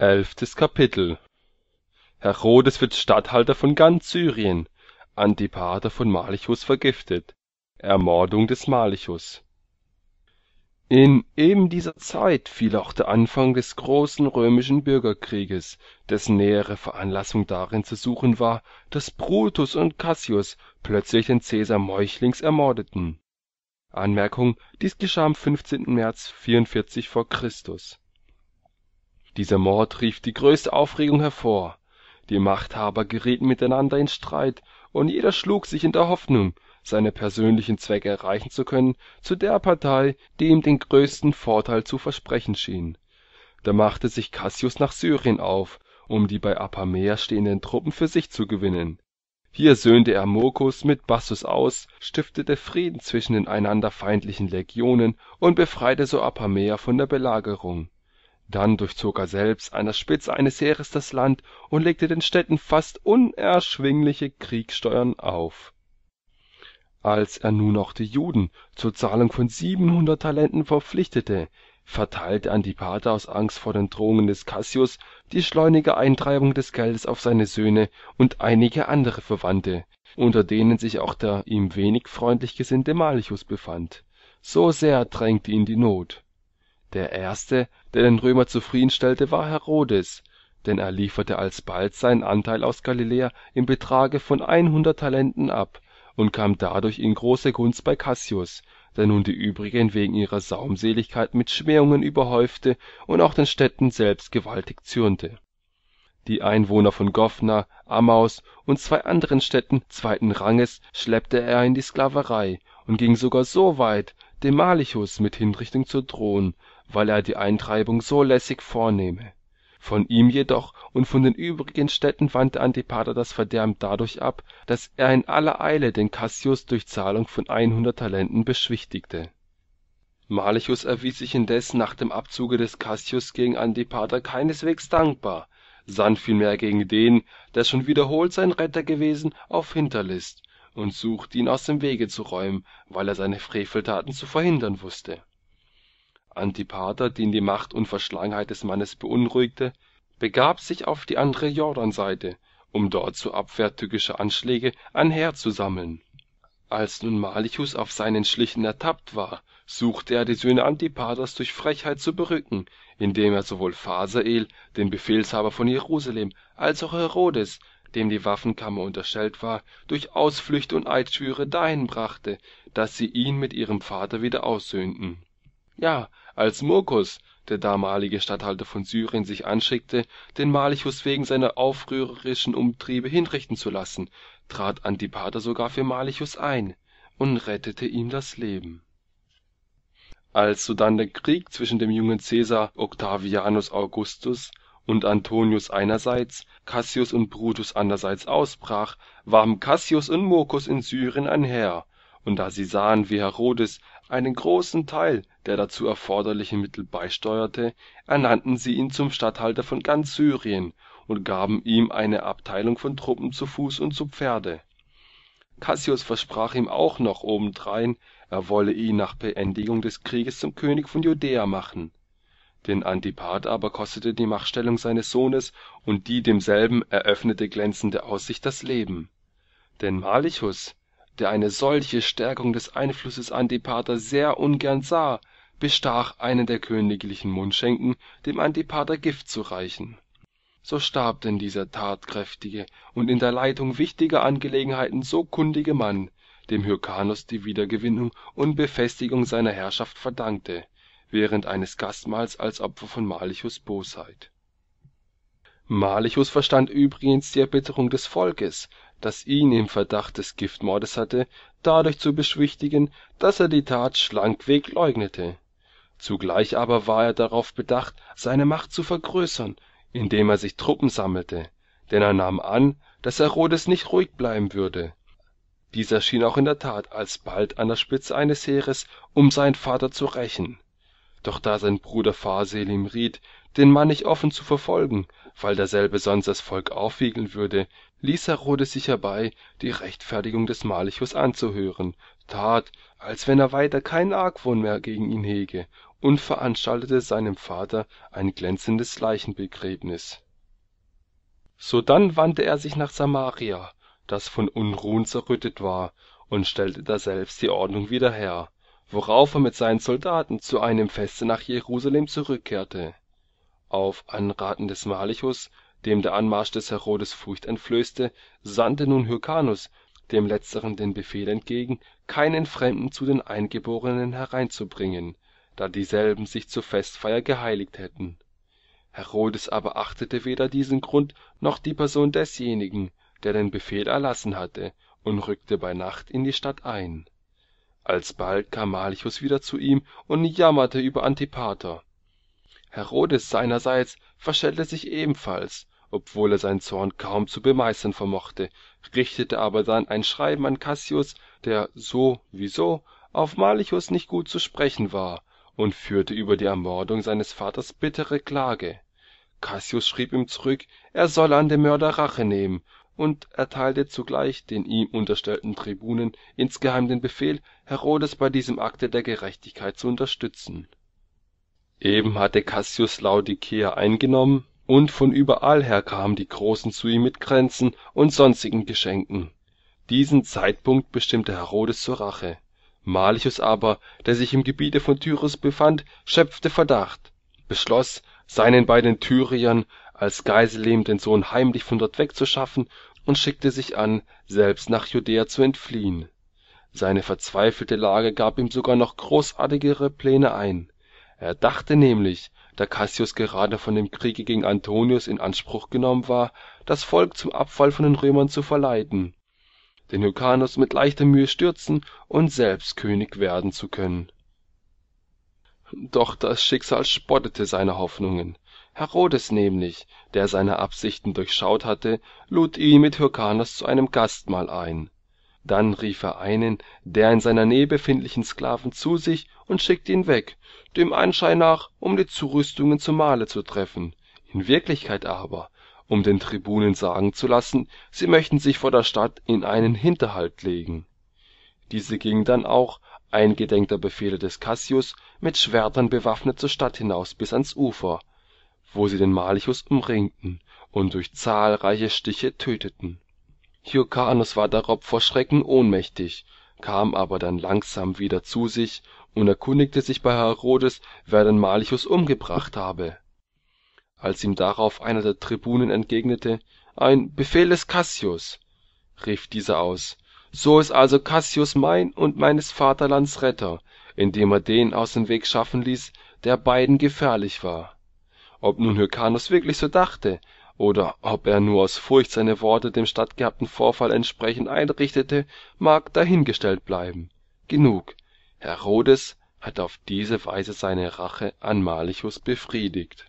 Elftes Kapitel Herodes wird Statthalter von ganz Syrien, Antipater von Malichus vergiftet, Ermordung des Malichus. In eben dieser Zeit fiel auch der Anfang des großen römischen Bürgerkrieges, dessen nähere Veranlassung darin zu suchen war, dass Brutus und Cassius plötzlich den Caesar meuchlings ermordeten. Anmerkung: Dies geschah am 15. März 44 v. Chr dieser mord rief die größte aufregung hervor die machthaber gerieten miteinander in streit und jeder schlug sich in der hoffnung seine persönlichen zwecke erreichen zu können zu der partei die ihm den größten vorteil zu versprechen schien da machte sich cassius nach syrien auf um die bei Apamea stehenden truppen für sich zu gewinnen hier söhnte er murkus mit bassus aus stiftete frieden zwischen den einander feindlichen legionen und befreite so Apamea von der belagerung dann durchzog er selbst an der spitze eines heeres das land und legte den städten fast unerschwingliche kriegssteuern auf als er nun auch die juden zur zahlung von siebenhundert talenten verpflichtete verteilte antipater aus angst vor den drohungen des cassius die schleunige eintreibung des geldes auf seine söhne und einige andere verwandte unter denen sich auch der ihm wenig freundlich gesinnte Malichus befand so sehr drängte ihn die not der erste, der den Römer zufriedenstellte, war Herodes, denn er lieferte alsbald seinen Anteil aus Galiläa im Betrage von 100 Talenten ab und kam dadurch in große Gunst bei Cassius, der nun die übrigen wegen ihrer Saumseligkeit mit Schmähungen überhäufte und auch den Städten selbst gewaltig zürnte. Die Einwohner von Gofna, Amaus und zwei anderen Städten zweiten Ranges schleppte er in die Sklaverei und ging sogar so weit, dem Malichus mit Hinrichtung zu drohen weil er die eintreibung so lässig vornehme von ihm jedoch und von den übrigen städten wandte antipater das verderben dadurch ab daß er in aller eile den cassius durch zahlung von einhundert talenten beschwichtigte malchus erwies sich indes nach dem abzuge des cassius gegen antipater keineswegs dankbar sann vielmehr gegen den der schon wiederholt sein retter gewesen auf hinterlist und suchte ihn aus dem wege zu räumen weil er seine freveltaten zu verhindern wußte antipater den die macht und verschlagenheit des mannes beunruhigte begab sich auf die andere jordanseite um dort zur abwehr tückischer anschläge ein heer zu sammeln als nun malichus auf seinen schlichen ertappt war suchte er die söhne antipaters durch frechheit zu berücken indem er sowohl phasael den befehlshaber von jerusalem als auch herodes dem die waffenkammer unterstellt war durch ausflüchte und eidschwüre dahin brachte daß sie ihn mit ihrem vater wieder aussöhnten ja als murkus der damalige statthalter von syrien sich anschickte den Malichus wegen seiner aufrührerischen umtriebe hinrichten zu lassen trat antipater sogar für Malichus ein und rettete ihm das leben als sodann der krieg zwischen dem jungen caesar octavianus augustus und antonius einerseits cassius und brutus andererseits ausbrach warben cassius und murkus in syrien ein heer und da sie sahen wie herodes einen großen Teil der dazu erforderlichen Mittel beisteuerte, ernannten sie ihn zum Statthalter von ganz Syrien und gaben ihm eine Abteilung von Truppen zu Fuß und zu Pferde. Cassius versprach ihm auch noch obendrein, er wolle ihn nach Beendigung des Krieges zum König von Judäa machen. Den Antipat aber kostete die Machtstellung seines Sohnes und die demselben eröffnete glänzende Aussicht das Leben. Denn Malichus der eine solche stärkung des einflusses antipater sehr ungern sah bestach einen der königlichen mundschenken dem antipater gift zu reichen so starb denn dieser tatkräftige und in der leitung wichtiger angelegenheiten so kundige mann dem hyrkanus die wiedergewinnung und befestigung seiner herrschaft verdankte während eines gastmahls als opfer von malichus bosheit malichus verstand übrigens die erbitterung des volkes das ihn im verdacht des giftmordes hatte dadurch zu beschwichtigen daß er die tat schlankweg leugnete zugleich aber war er darauf bedacht seine macht zu vergrößern indem er sich truppen sammelte denn er nahm an daß herodes nicht ruhig bleiben würde dieser schien auch in der tat alsbald an der spitze eines heeres um seinen vater zu rächen doch da sein bruder pharsalim riet den mann nicht offen zu verfolgen weil derselbe sonst das volk aufwiegeln würde ließ herode sich herbei die rechtfertigung des malichus anzuhören tat als wenn er weiter keinen argwohn mehr gegen ihn hege und veranstaltete seinem vater ein glänzendes leichenbegräbnis sodann wandte er sich nach samaria das von unruhen zerrüttet war und stellte daselbst die ordnung wieder her worauf er mit seinen soldaten zu einem feste nach jerusalem zurückkehrte auf Anraten des Malichus, dem der Anmarsch des Herodes Furcht entflößte, sandte nun Hyrcanus dem letzteren den Befehl entgegen, keinen Fremden zu den Eingeborenen hereinzubringen, da dieselben sich zur Festfeier geheiligt hätten. Herodes aber achtete weder diesen Grund noch die Person desjenigen, der den Befehl erlassen hatte, und rückte bei Nacht in die Stadt ein. Alsbald kam Malichus wieder zu ihm und jammerte über Antipater herodes seinerseits verschellte sich ebenfalls obwohl er seinen zorn kaum zu bemeistern vermochte richtete aber dann ein schreiben an cassius der so wie so auf malichus nicht gut zu sprechen war und führte über die ermordung seines vaters bittere klage cassius schrieb ihm zurück er solle an dem mörder rache nehmen und erteilte zugleich den ihm unterstellten tribunen insgeheim den befehl herodes bei diesem akte der gerechtigkeit zu unterstützen eben hatte cassius Laudikea eingenommen und von überall her kamen die großen zu ihm mit kränzen und sonstigen geschenken diesen zeitpunkt bestimmte herodes zur rache malchus aber der sich im gebiete von tyrus befand schöpfte verdacht beschloss, seinen beiden tyriern als geiselnehmer den sohn heimlich von dort wegzuschaffen und schickte sich an selbst nach judäa zu entfliehen seine verzweifelte lage gab ihm sogar noch großartigere pläne ein er dachte nämlich da cassius gerade von dem kriege gegen antonius in anspruch genommen war das volk zum abfall von den römern zu verleiten den hyrkanus mit leichter mühe stürzen und selbst könig werden zu können doch das schicksal spottete seiner hoffnungen herodes nämlich der seine absichten durchschaut hatte lud ihn mit hyrkanus zu einem gastmahl ein dann rief er einen der in seiner nähe befindlichen sklaven zu sich und schickte ihn weg dem Anschein nach um die Zurüstungen zum Male zu treffen, in Wirklichkeit aber, um den Tribunen sagen zu lassen, sie möchten sich vor der Stadt in einen Hinterhalt legen. Diese gingen dann auch, eingedenk der Befehle des Cassius, mit Schwertern bewaffnet zur Stadt hinaus bis ans Ufer, wo sie den Malichus umringten und durch zahlreiche Stiche töteten. Hyrcanus war darob vor Schrecken ohnmächtig kam aber dann langsam wieder zu sich und erkundigte sich bei herodes wer denn malchus umgebracht habe als ihm darauf einer der tribunen entgegnete ein befehl des cassius rief dieser aus so ist also cassius mein und meines vaterlands retter indem er den aus dem weg schaffen ließ der beiden gefährlich war ob nun Hyrcanus wirklich so dachte oder ob er nur aus Furcht seine Worte dem stattgehabten Vorfall entsprechend einrichtete, mag dahingestellt bleiben. Genug. Herodes hat auf diese Weise seine Rache an Malichus befriedigt